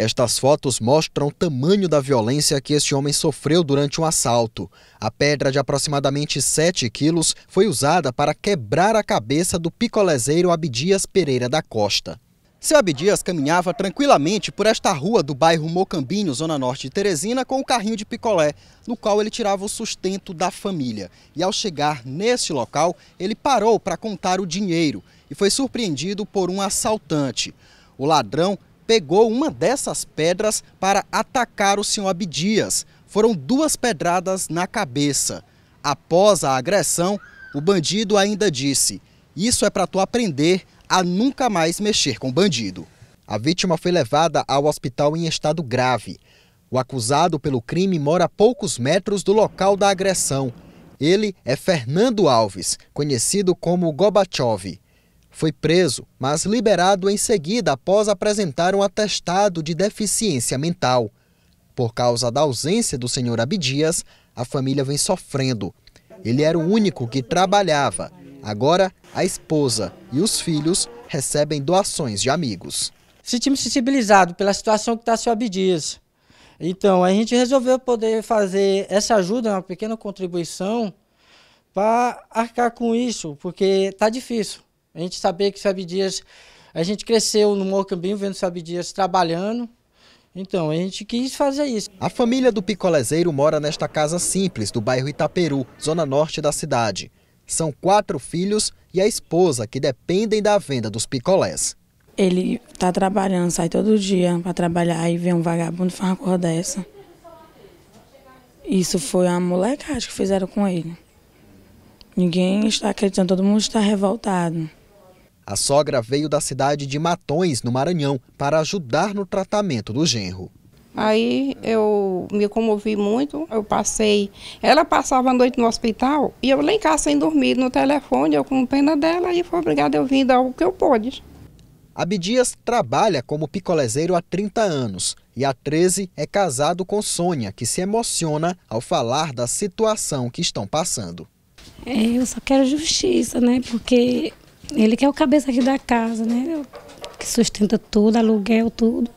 Estas fotos mostram o tamanho da violência que este homem sofreu durante um assalto. A pedra de aproximadamente 7 quilos foi usada para quebrar a cabeça do picolezeiro Abdias Pereira da Costa. Seu Abdias caminhava tranquilamente por esta rua do bairro Mocambinho, zona norte de Teresina, com o um carrinho de picolé, no qual ele tirava o sustento da família. E ao chegar neste local, ele parou para contar o dinheiro e foi surpreendido por um assaltante. O ladrão pegou uma dessas pedras para atacar o senhor Abdias. Foram duas pedradas na cabeça. Após a agressão, o bandido ainda disse: Isso é para tu aprender a nunca mais mexer com bandido. A vítima foi levada ao hospital em estado grave. O acusado pelo crime mora a poucos metros do local da agressão. Ele é Fernando Alves, conhecido como Gobachov. Foi preso, mas liberado em seguida após apresentar um atestado de deficiência mental. Por causa da ausência do senhor Abdias, a família vem sofrendo. Ele era o único que trabalhava. Agora, a esposa e os filhos recebem doações de amigos. Sentimos sensibilizados pela situação que está seu Abdias. Então, a gente resolveu poder fazer essa ajuda, uma pequena contribuição, para arcar com isso, porque está difícil. A gente sabia que o Fábio Dias, a gente cresceu no Mocambinho vendo o Fábio Dias trabalhando. Então, a gente quis fazer isso. A família do picolezeiro mora nesta casa simples do bairro Itaperu, zona norte da cidade. São quatro filhos e a esposa que dependem da venda dos picolés. Ele está trabalhando, sai todo dia para trabalhar e vê um vagabundo faz uma coisa dessa. Isso foi a molecagem que fizeram com ele. Ninguém está acreditando, todo mundo está revoltado. A sogra veio da cidade de Matões, no Maranhão, para ajudar no tratamento do genro. Aí eu me comovi muito, eu passei. Ela passava a noite no hospital e eu lá em casa sem dormir, no telefone, eu com pena dela e foi obrigada eu vim dar o que eu pude. Abdias trabalha como picolezeiro há 30 anos e há 13 é casado com Sônia, que se emociona ao falar da situação que estão passando. É, eu só quero justiça, né? Porque ele que é o cabeça aqui da casa, né? Que sustenta tudo, aluguel, tudo.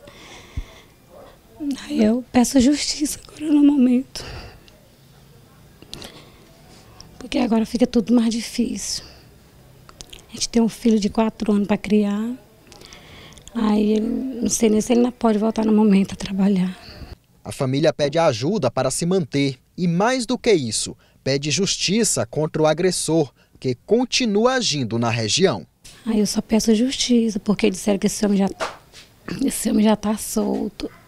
Aí eu peço justiça agora no momento. Porque agora fica tudo mais difícil. A gente tem um filho de quatro anos para criar. Aí não sei nem se ele não pode voltar no momento a trabalhar. A família pede ajuda para se manter e, mais do que isso, pede justiça contra o agressor continua agindo na região. Aí eu só peço justiça, porque disseram que esse homem já, esse homem já está solto.